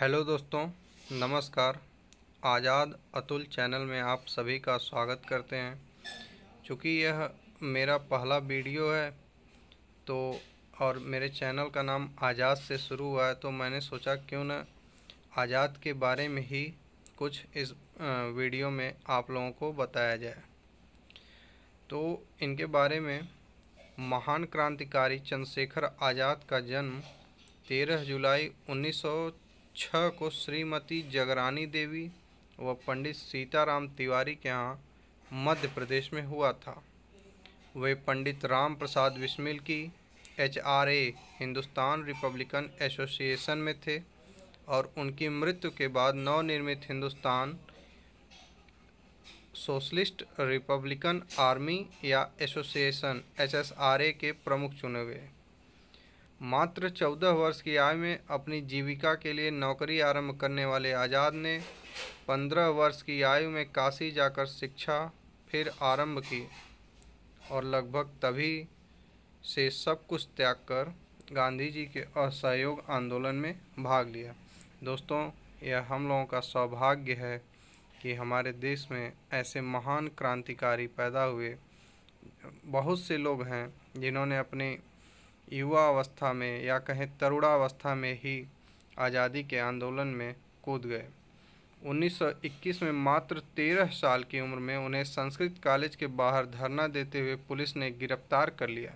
Hello दोस्तों नमस्कार आज़ाद Atul channel में आप सभी का स्वागत करते हैं चूँकि यह मेरा पहला वीडियो है तो और मेरे चैनल का नाम आज़ाद से शुरू हुआ है तो मैंने सोचा क्यों न आज़ाद के बारे में ही कुछ इस वीडियो में आप लोगों को बताया जाए तो इनके बारे में महान क्रांतिकारी चंद्रशेखर आज़ाद का जन्म तेरह जुलाई उन्नीस छः को श्रीमती जगरानी देवी व पंडित सीताराम तिवारी के यहाँ मध्य प्रदेश में हुआ था वे पंडित राम प्रसाद बिस्मिल की H R A Hindustan Republican Association में थे और उनकी मृत्यु के बाद नवनिर्मित हिंदुस्तान सोशलिस्ट रिपब्लिकन आर्मी या association H S R A के प्रमुख चुने गए मात्र चौदह वर्ष की आयु में अपनी जीविका के लिए नौकरी आरंभ करने वाले आज़ाद ने पंद्रह वर्ष की आयु में काशी जाकर शिक्षा फिर आरंभ की और लगभग तभी से सब कुछ त्याग कर गांधी जी के असहयोग आंदोलन में भाग लिया दोस्तों यह हम लोगों का सौभाग्य है कि हमारे देश में ऐसे महान क्रांतिकारी पैदा हुए बहुत से लोग हैं जिन्होंने अपनी युवा अवस्था में या कहें तरुणावस्था में ही आज़ादी के आंदोलन में कूद गए 1921 में मात्र 13 साल की उम्र में उन्हें संस्कृत कॉलेज के बाहर धरना देते हुए पुलिस ने गिरफ्तार कर लिया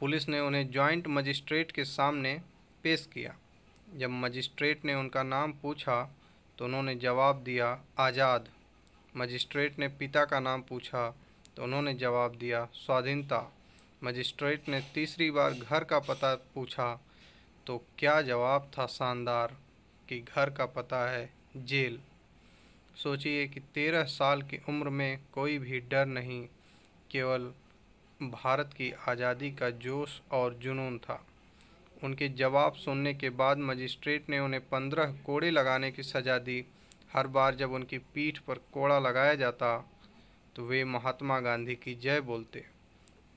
पुलिस ने उन्हें जॉइंट मजिस्ट्रेट के सामने पेश किया जब मजिस्ट्रेट ने उनका नाम पूछा तो उन्होंने जवाब दिया आज़ाद मजिस्ट्रेट ने पिता का नाम पूछा तो उन्होंने जवाब दिया स्वाधीनता मजिस्ट्रेट ने तीसरी बार घर का पता पूछा तो क्या जवाब था शानदार कि घर का पता है जेल सोचिए कि तेरह साल की उम्र में कोई भी डर नहीं केवल भारत की आज़ादी का जोश और जुनून था उनके जवाब सुनने के बाद मजिस्ट्रेट ने उन्हें पंद्रह कोड़े लगाने की सज़ा दी हर बार जब उनकी पीठ पर कोड़ा लगाया जाता तो वे महात्मा गांधी की जय बोलते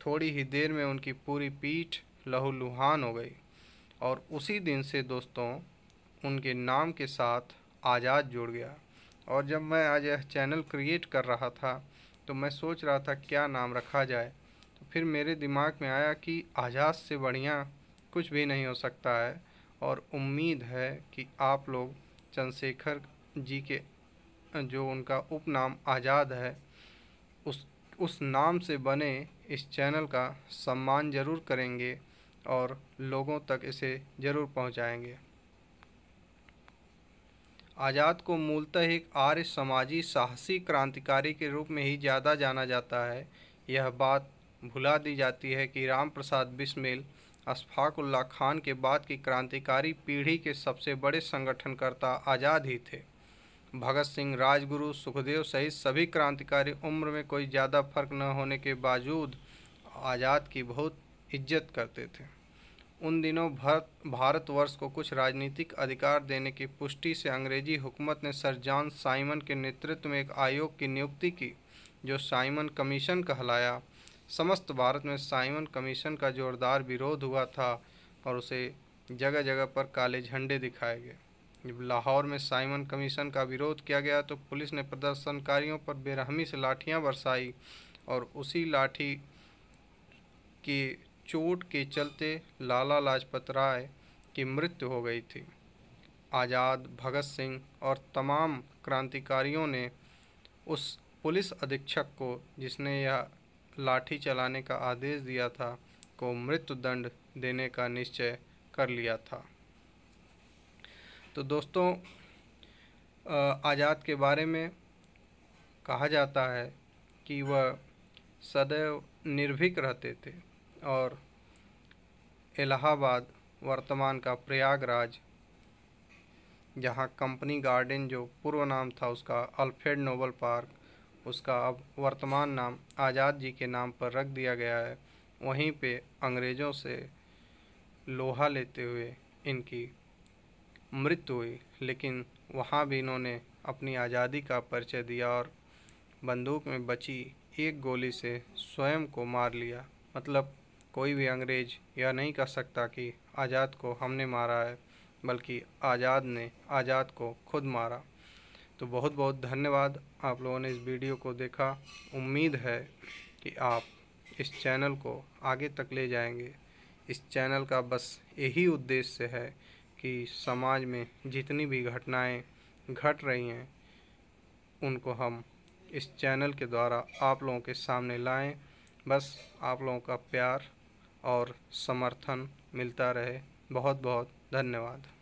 थोड़ी ही देर में उनकी पूरी पीठ लहूलुहान हो गई और उसी दिन से दोस्तों उनके नाम के साथ आज़ाद जुड़ गया और जब मैं आज यह चैनल क्रिएट कर रहा था तो मैं सोच रहा था क्या नाम रखा जाए तो फिर मेरे दिमाग में आया कि आज़ाद से बढ़िया कुछ भी नहीं हो सकता है और उम्मीद है कि आप लोग चंद्रशेखर जी के जो उनका उपनाम आज़ाद है उस उस नाम से बने इस चैनल का सम्मान ज़रूर करेंगे और लोगों तक इसे ज़रूर पहुंचाएंगे। आज़ाद को मूलतः एक आर्य समाजी साहसी क्रांतिकारी के रूप में ही ज़्यादा जाना जाता है यह बात भुला दी जाती है कि राम प्रसाद बिस्मिल अशफाकुल्ला खान के बाद की क्रांतिकारी पीढ़ी के सबसे बड़े संगठनकर्ता आज़ाद ही थे भगत सिंह राजगुरु सुखदेव सहित सभी क्रांतिकारी उम्र में कोई ज़्यादा फर्क न होने के बावजूद आज़ाद की बहुत इज्जत करते थे उन दिनों भारत भारतवर्ष को कुछ राजनीतिक अधिकार देने की पुष्टि से अंग्रेजी हुकूमत ने सर जॉन साइमन के नेतृत्व में एक आयोग की नियुक्ति की जो साइमन कमीशन कहलाया समस्त भारत में साइमन कमीशन का जोरदार विरोध हुआ था और उसे जगह जगह पर काले झंडे दिखाए गए जब लाहौर में साइमन कमीशन का विरोध किया गया तो पुलिस ने प्रदर्शनकारियों पर बेरहमी से लाठियां बरसाई और उसी लाठी की चोट के चलते लाला लाजपत राय की मृत्यु हो गई थी आज़ाद भगत सिंह और तमाम क्रांतिकारियों ने उस पुलिस अधीक्षक को जिसने यह लाठी चलाने का आदेश दिया था को मृत्युदंड देने का निश्चय कर लिया था तो दोस्तों आज़ाद के बारे में कहा जाता है कि वह सदैव निर्भीक रहते थे और इलाहाबाद वर्तमान का प्रयागराज जहाँ कंपनी गार्डन जो पूर्व नाम था उसका अल्फ्रेड नोबल पार्क उसका अब वर्तमान नाम आज़ाद जी के नाम पर रख दिया गया है वहीं पे अंग्रेज़ों से लोहा लेते हुए इनकी मृत्यु हुई लेकिन वहाँ भी इन्होंने अपनी आज़ादी का परिचय दिया और बंदूक में बची एक गोली से स्वयं को मार लिया मतलब कोई भी अंग्रेज यह नहीं कह सकता कि आज़ाद को हमने मारा है बल्कि आज़ाद ने आज़ाद को खुद मारा तो बहुत बहुत धन्यवाद आप लोगों ने इस वीडियो को देखा उम्मीद है कि आप इस चैनल को आगे तक ले जाएंगे इस चैनल का बस यही उद्देश्य है कि समाज में जितनी भी घटनाएं घट रही हैं उनको हम इस चैनल के द्वारा आप लोगों के सामने लाएं बस आप लोगों का प्यार और समर्थन मिलता रहे बहुत बहुत धन्यवाद